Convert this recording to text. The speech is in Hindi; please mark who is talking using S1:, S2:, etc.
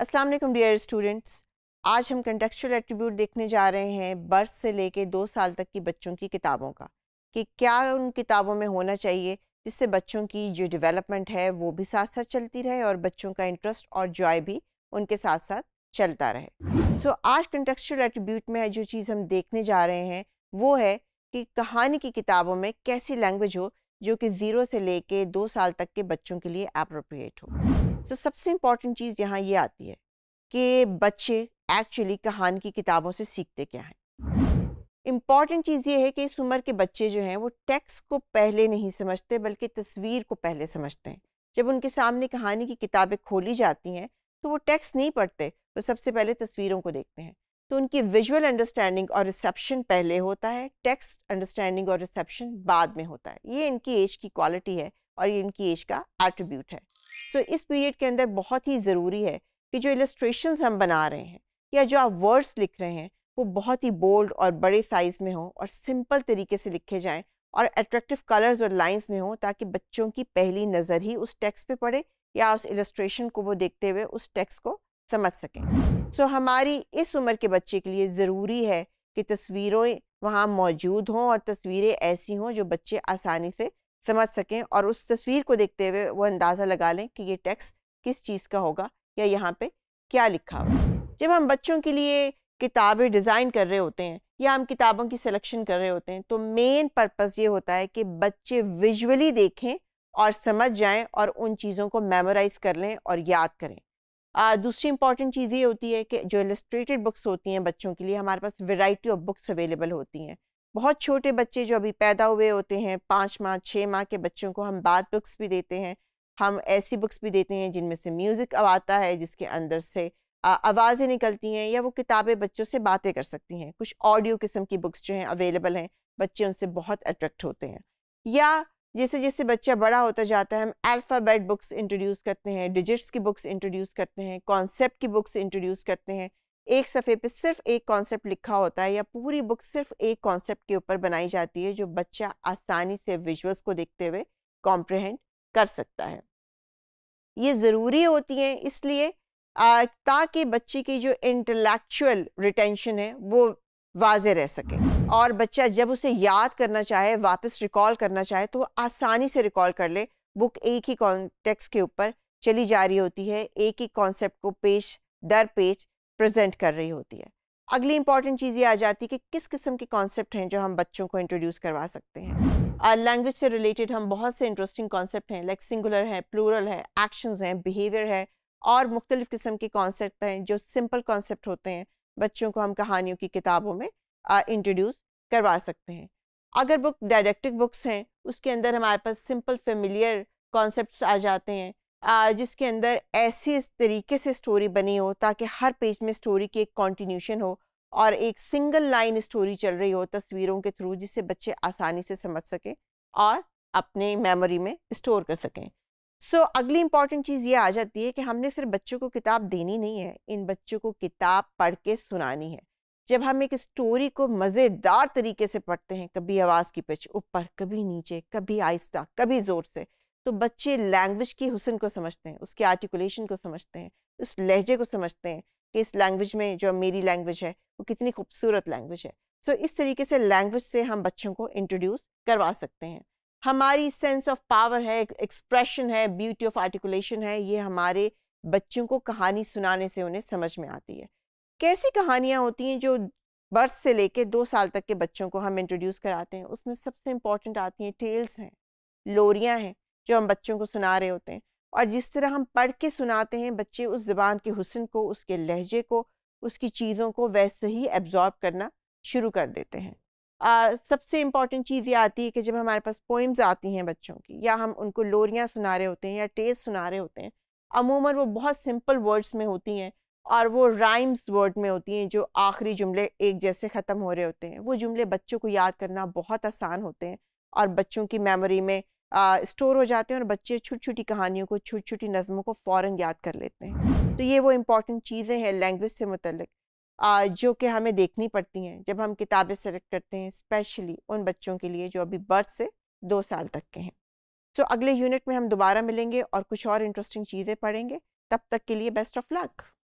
S1: अस्सलाम वालेकुम डियर स्टूडेंट्स आज हम कंटेक्चुअल एट्रीब्यूट देखने जा रहे हैं बर्थ से लेके दो साल तक की बच्चों की किताबों का कि क्या उन किताबों में होना चाहिए जिससे बच्चों की जो डेवलपमेंट है वो भी साथ साथ चलती रहे और बच्चों का इंटरेस्ट और जॉय भी उनके साथ साथ चलता रहे सो so, आज कंटेक्चुअल एट्रीब्यूट में जो चीज़ हम देखने जा रहे हैं वो है कि कहानी की किताबों में कैसी लैंग्वेज हो जो कि ज़ीरो से लेके दो साल तक के बच्चों के लिए अप्रोप्रिएट हो तो सबसे इम्पॉर्टेंट चीज़ यहाँ ये आती है कि बच्चे एक्चुअली कहानी की किताबों से सीखते क्या हैं इम्पॉर्टेंट चीज़ ये है कि इस उम्र के बच्चे जो हैं वो टेक्स्ट को पहले नहीं समझते बल्कि तस्वीर को पहले समझते हैं जब उनके सामने कहानी की किताबें खोली जाती हैं तो वो टेक्स्ट नहीं पढ़ते वो सबसे पहले तस्वीरों को देखते हैं तो उनकी विजुअल अंडरस्टैंडिंग और रिसेप्शन पहले होता है टेक्स्ट अंडरस्टैंडिंग और रिसेप्शन बाद में होता है ये इनकी एज की क्वालिटी है और ये इनकी एज का एट्रीब्यूट है सो so, इस पीरियड के अंदर बहुत ही ज़रूरी है कि जो इलस्ट्रेशन हम बना रहे हैं या जो आप वर्ड्स लिख रहे हैं वो बहुत ही बोल्ड और बड़े साइज़ में हों और सिंपल तरीके से लिखे जाएँ और अट्रैक्टिव कलर्स और लाइंस में हों ताकि बच्चों की पहली नज़र ही उस टेक्स्ट पे पड़े या उस इलस्ट्रेशन को वो देखते हुए उस टेक्स्ट को समझ सकें सो so, हमारी इस उम्र के बच्चे के लिए ज़रूरी है कि तस्वीरों वहाँ मौजूद हों और तस्वीरें ऐसी हों जो बच्चे आसानी से समझ सकें और उस तस्वीर को देखते हुए वो अंदाज़ा लगा लें कि ये टेक्स्ट किस चीज़ का होगा या यहाँ पे क्या लिखा हुआ जब हम बच्चों के लिए किताबें डिज़ाइन कर रहे होते हैं या हम किताबों की सिलेक्शन कर रहे होते हैं तो मेन पर्पज़ ये होता है कि बच्चे विजुअली देखें और समझ जाएं और उन चीज़ों को मेमोराइज कर लें और याद करें दूसरी इंपॉर्टेंट चीज़ ये होती है कि जो इलस्ट्रेटेड बुक्स होती हैं बच्चों के लिए हमारे पास वेराइटी ऑफ बुक्स अवेलेबल होती हैं बहुत छोटे बच्चे जो अभी पैदा हुए होते हैं पाँच माह छः माह के बच्चों को हम बात बुक्स भी देते हैं हम ऐसी बुक्स भी देते हैं जिनमें से म्यूज़िक अब आता है जिसके अंदर से आवाज़ें निकलती हैं या वो किताबें बच्चों से बातें कर सकती हैं कुछ ऑडियो किस्म की बुक्स जो हैं अवेलेबल हैं बच्चे उनसे बहुत अट्रैक्ट होते हैं या जैसे जैसे बच्चा बड़ा होता जाता है हम अल्फ़ाबेट बुक्स इंट्रोड्यूस करते हैं डिजिट्स की बुक्स इंट्रोड्यूस करते हैं कॉन्सेप्ट की बुक्स इंट्रोड्यूस करते हैं एक सफ़े पे सिर्फ एक कॉन्सेप्ट लिखा होता है या पूरी बुक सिर्फ एक कॉन्सेप्ट के ऊपर बनाई जाती है जो बच्चा आसानी से विजुअल्स को देखते हुए कॉम्प्रहेंड कर सकता है ये ज़रूरी होती हैं इसलिए ताकि बच्चे की जो इंटेलेक्चुअल रिटेंशन है वो वाज रह सके और बच्चा जब उसे याद करना चाहे वापस रिकॉल करना चाहे तो वो आसानी से रिकॉल कर ले बुक एक ही कॉन्टेक्स के ऊपर चली जा रही होती है एक ही कॉन्सेप्ट को पेश दर पेज प्रेजेंट कर रही होती है अगली इंपॉर्टेंट चीज़ ये आ जाती है कि किस किस्म के कॉन्सेप्ट हैं जो हम बच्चों को इंट्रोड्यूस करवा सकते हैं लैंग्वेज से रिलेटेड हम बहुत से इंटरेस्टिंग कॉन्सेप्ट हैं लाइक सिंगुलर है प्लूरल है एक्शंस हैं बिहेवियर है और मुख्तलिफ़ किस्म के कॉन्सेप्ट हैं जो सिंपल कॉन्सेप्ट होते हैं बच्चों को हम कहानियों की किताबों में इंट्रोड्यूस करवा सकते हैं अगर बुक डायडेक्टिक बुक्स हैं उसके अंदर हमारे पास सिंपल फेमिलियर कॉन्सेप्ट आ जाते हैं जिसके अंदर ऐसी इस तरीके से स्टोरी बनी हो ताकि हर पेज में स्टोरी की एक कॉन्टीन्यूशन हो और एक सिंगल लाइन स्टोरी चल रही हो तस्वीरों के थ्रू जिसे बच्चे आसानी से समझ सकें और अपने मेमोरी में स्टोर कर सकें सो so, अगली इंपॉर्टेंट चीज़ ये आ जाती है कि हमने सिर्फ बच्चों को किताब देनी नहीं है इन बच्चों को किताब पढ़ के सुनानी है जब हम एक स्टोरी को मज़ेदार तरीके से पढ़ते हैं कभी आवाज़ की पिच ऊपर कभी नीचे कभी आहिस्ता कभी ज़ोर से तो बच्चे लैंग्वेज की हुसन को समझते हैं उसके आर्टिकुलेशन को समझते हैं उस लहजे को समझते हैं कि इस लैंग्वेज में जो मेरी लैंग्वेज है वो कितनी खूबसूरत लैंग्वेज है सो so, इस तरीके से लैंग्वेज से हम बच्चों को इंट्रोड्यूस करवा सकते हैं हमारी सेंस ऑफ पावर है एक्सप्रेशन है ब्यूटी ऑफ आर्टिकुलेशन है ये हमारे बच्चों को कहानी सुनाने से उन्हें समझ में आती है कैसी कहानियाँ होती हैं जो बर्थ से लेके दो साल तक के बच्चों को हम इंट्रोड्यूस कराते हैं उसमें सबसे इम्पॉर्टेंट आती हैं टेल्स हैं लोरियाँ हैं जो हम बच्चों को सुना रहे होते हैं और जिस तरह हम पढ़ के सुनाते हैं बच्चे उस ज़बान के हुसन को उसके लहजे को उसकी चीज़ों को वैसे ही एब्जॉर्ब करना शुरू कर देते हैं आ, सबसे इम्पॉर्टेंट चीज़ ये आती है कि जब हमारे पास पोइम्स आती हैं बच्चों की या हम उनको लोरियाँ सुना रहे होते हैं या टेस्ट सुना रहे होते हैं अमूमन वो बहुत सिंपल वर्ड्स में होती हैं और वो राइम्स वर्ड में होती हैं जो आखिरी जुमले एक जैसे ख़त्म हो रहे होते हैं वो जुमले बच्चों को याद करना बहुत आसान होते हैं और बच्चों की मेमोरी में आ, स्टोर हो जाते हैं और बच्चे छोटी छोटी कहानियों को छोटी छोटी नज़मों को फ़ौर याद कर लेते हैं तो ये वो इम्पॉर्टेंट चीज़ें हैं लैंग्वेज से मुतलक जो कि हमें देखनी पड़ती हैं जब हम किताबें सेलेक्ट करते हैं स्पेशली उन बच्चों के लिए जो अभी बर्थ से दो साल तक के हैं सो so, अगले यूनिट में हम दोबारा मिलेंगे और कुछ और इंटरेस्टिंग चीज़ें पढ़ेंगे तब तक के लिए बेस्ट ऑफ लक